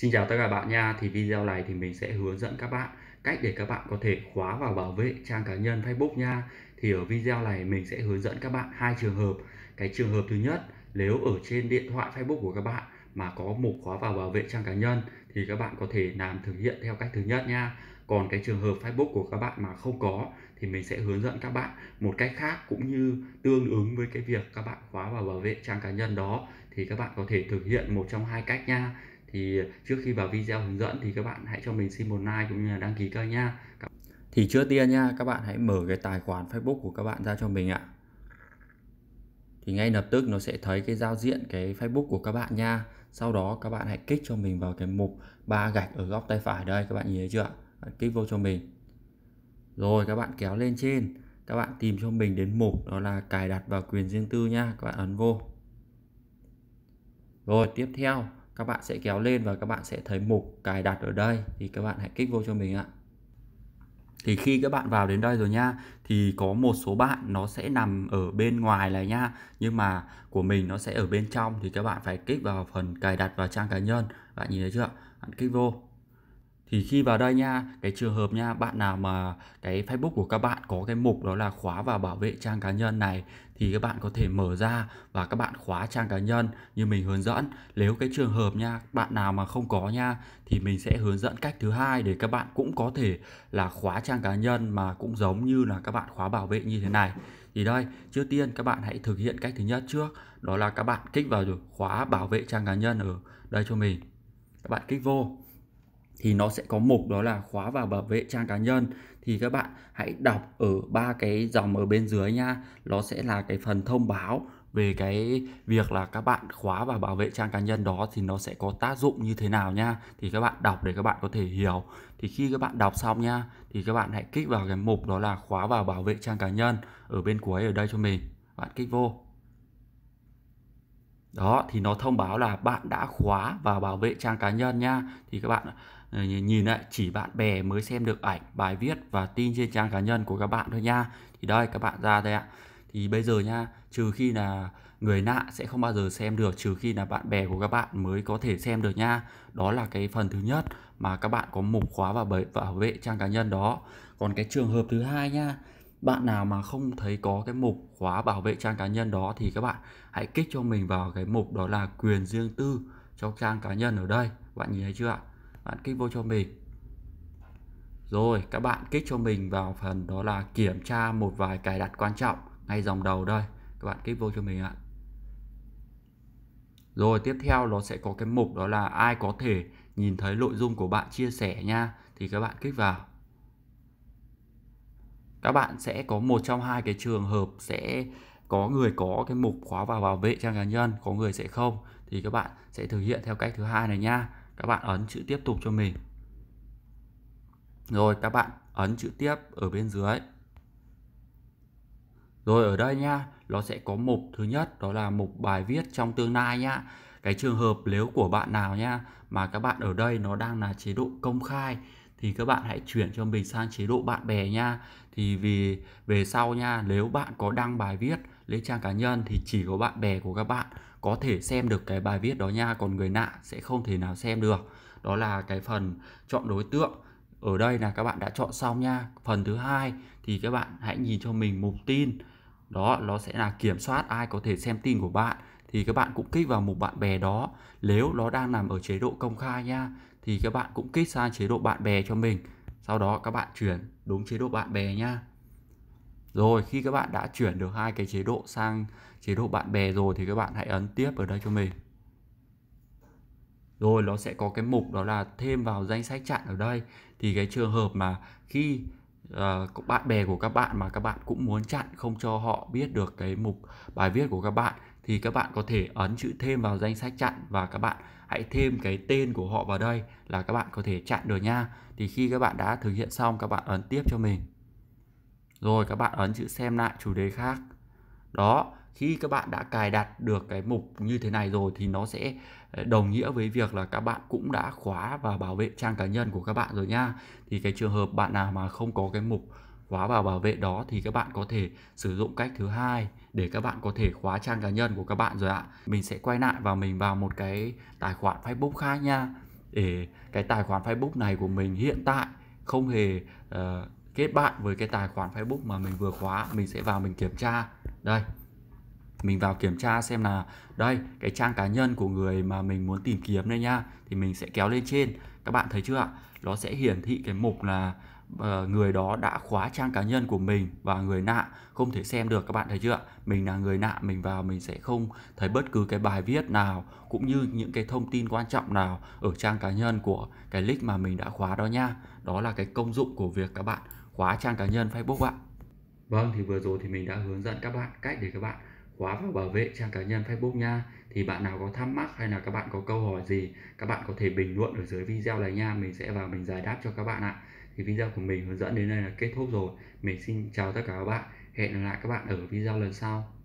Xin chào tất cả bạn nha, thì video này thì mình sẽ hướng dẫn các bạn cách để các bạn có thể khóa và bảo vệ trang cá nhân Facebook nha. Thì ở video này mình sẽ hướng dẫn các bạn hai trường hợp. Cái trường hợp thứ nhất, nếu ở trên điện thoại Facebook của các bạn mà có mục khóa và bảo vệ trang cá nhân thì các bạn có thể làm thực hiện theo cách thứ nhất nha. Còn cái trường hợp Facebook của các bạn mà không có thì mình sẽ hướng dẫn các bạn một cách khác cũng như tương ứng với cái việc các bạn khóa và bảo vệ trang cá nhân đó thì các bạn có thể thực hiện một trong hai cách nha thì trước khi vào video hướng dẫn thì các bạn hãy cho mình xin một like cũng như là đăng ký kênh nha thì trước tiên nha các bạn hãy mở cái tài khoản Facebook của các bạn ra cho mình ạ thì ngay lập tức nó sẽ thấy cái giao diện cái Facebook của các bạn nha sau đó các bạn hãy kích cho mình vào cái mục ba gạch ở góc tay phải đây các bạn nhìn thấy chưa kích vô cho mình rồi các bạn kéo lên trên các bạn tìm cho mình đến mục đó là cài đặt và quyền riêng tư nha các bạn ấn vô rồi tiếp theo các bạn sẽ kéo lên và các bạn sẽ thấy mục cài đặt ở đây thì các bạn hãy kích vô cho mình ạ thì khi các bạn vào đến đây rồi nha thì có một số bạn nó sẽ nằm ở bên ngoài này nha nhưng mà của mình nó sẽ ở bên trong thì các bạn phải kích vào phần cài đặt vào trang cá nhân bạn nhìn thấy chưa bạn kích vô thì khi vào đây nha cái trường hợp nha bạn nào mà cái Facebook của các bạn có cái mục đó là khóa và bảo vệ trang cá nhân này thì các bạn có thể mở ra và các bạn khóa trang cá nhân như mình hướng dẫn nếu cái trường hợp nha bạn nào mà không có nha thì mình sẽ hướng dẫn cách thứ hai để các bạn cũng có thể là khóa trang cá nhân mà cũng giống như là các bạn khóa bảo vệ như thế này thì đây trước tiên các bạn hãy thực hiện cách thứ nhất trước đó là các bạn kích vào khóa bảo vệ trang cá nhân ở đây cho mình các bạn kích vô thì nó sẽ có mục đó là khóa và bảo vệ trang cá nhân thì các bạn hãy đọc ở ba cái dòng ở bên dưới nha nó sẽ là cái phần thông báo về cái việc là các bạn khóa và bảo vệ trang cá nhân đó thì nó sẽ có tác dụng như thế nào nha thì các bạn đọc để các bạn có thể hiểu thì khi các bạn đọc xong nha thì các bạn hãy kích vào cái mục đó là khóa và bảo vệ trang cá nhân ở bên cuối ở đây cho mình bạn kích vô đó thì nó thông báo là bạn đã khóa và bảo vệ trang cá nhân nha thì các bạn Ờ, nhìn lại chỉ bạn bè mới xem được ảnh bài viết và tin trên trang cá nhân của các bạn thôi nha thì đây các bạn ra đây ạ thì bây giờ nha trừ khi là người lạ sẽ không bao giờ xem được trừ khi là bạn bè của các bạn mới có thể xem được nha đó là cái phần thứ nhất mà các bạn có mục khóa và bảo vệ trang cá nhân đó còn cái trường hợp thứ hai nha bạn nào mà không thấy có cái mục khóa bảo vệ trang cá nhân đó thì các bạn hãy kích cho mình vào cái mục đó là quyền riêng tư trong trang cá nhân ở đây bạn nhìn thấy chưa ạ bạn kích vô cho mình rồi các bạn kích cho mình vào phần đó là kiểm tra một vài cài đặt quan trọng ngay dòng đầu đây các bạn kích vô cho mình ạ rồi tiếp theo nó sẽ có cái mục đó là ai có thể nhìn thấy nội dung của bạn chia sẻ nha thì các bạn kích vào các bạn sẽ có một trong hai cái trường hợp sẽ có người có cái mục khóa vào bảo vệ trang cá nhân có người sẽ không thì các bạn sẽ thực hiện theo cách thứ hai này nha các bạn ấn chữ tiếp tục cho mình rồi các bạn ấn chữ tiếp ở bên dưới rồi ở đây nha nó sẽ có mục thứ nhất đó là mục bài viết trong tương lai nhá cái trường hợp nếu của bạn nào nha mà các bạn ở đây nó đang là chế độ công khai thì các bạn hãy chuyển cho mình sang chế độ bạn bè nha thì vì về sau nha nếu bạn có đăng bài viết lên trang cá nhân thì chỉ có bạn bè của các bạn có thể xem được cái bài viết đó nha còn người lạ sẽ không thể nào xem được đó là cái phần chọn đối tượng ở đây là các bạn đã chọn xong nha phần thứ hai thì các bạn hãy nhìn cho mình mục tin đó nó sẽ là kiểm soát ai có thể xem tin của bạn thì các bạn cũng kích vào mục bạn bè đó nếu nó đang nằm ở chế độ công khai nha thì các bạn cũng kích sang chế độ bạn bè cho mình sau đó các bạn chuyển đúng chế độ bạn bè nha rồi khi các bạn đã chuyển được hai cái chế độ sang chế độ bạn bè rồi thì các bạn hãy ấn tiếp ở đây cho mình. Rồi nó sẽ có cái mục đó là thêm vào danh sách chặn ở đây. Thì cái trường hợp mà khi uh, bạn bè của các bạn mà các bạn cũng muốn chặn không cho họ biết được cái mục bài viết của các bạn thì các bạn có thể ấn chữ thêm vào danh sách chặn và các bạn hãy thêm cái tên của họ vào đây là các bạn có thể chặn được nha. Thì khi các bạn đã thực hiện xong các bạn ấn tiếp cho mình rồi các bạn ấn chữ xem lại chủ đề khác đó khi các bạn đã cài đặt được cái mục như thế này rồi thì nó sẽ ờ, đồng nghĩa với việc là các bạn cũng đã khóa và bảo vệ trang cá nhân của các bạn rồi nha thì cái trường hợp bạn nào mà không có cái mục khóa và bảo vệ đó thì các bạn có thể sử dụng cách thứ hai để các bạn có thể khóa trang cá nhân của các bạn rồi ạ mình sẽ quay lại và mình vào một cái tài khoản facebook khác nha để cái tài khoản facebook này của mình hiện tại không hề uh, kết bạn với cái tài khoản Facebook mà mình vừa khóa mình sẽ vào mình kiểm tra đây mình vào kiểm tra xem là đây cái trang cá nhân của người mà mình muốn tìm kiếm đây nha thì mình sẽ kéo lên trên các bạn thấy chưa ạ nó sẽ hiển thị cái mục là uh, người đó đã khóa trang cá nhân của mình và người nạ không thể xem được các bạn thấy chưa ạ mình là người nạ mình vào mình sẽ không thấy bất cứ cái bài viết nào cũng như những cái thông tin quan trọng nào ở trang cá nhân của cái link mà mình đã khóa đó nha đó là cái công dụng của việc các bạn khóa trang cá nhân Facebook ạ. Vâng thì vừa rồi thì mình đã hướng dẫn các bạn cách để các bạn khóa và bảo vệ trang cá nhân Facebook nha. Thì bạn nào có thắc mắc hay là các bạn có câu hỏi gì, các bạn có thể bình luận ở dưới video này nha, mình sẽ vào mình giải đáp cho các bạn ạ. Thì video của mình hướng dẫn đến đây là kết thúc rồi. Mình xin chào tất cả các bạn. Hẹn gặp lại các bạn ở video lần sau.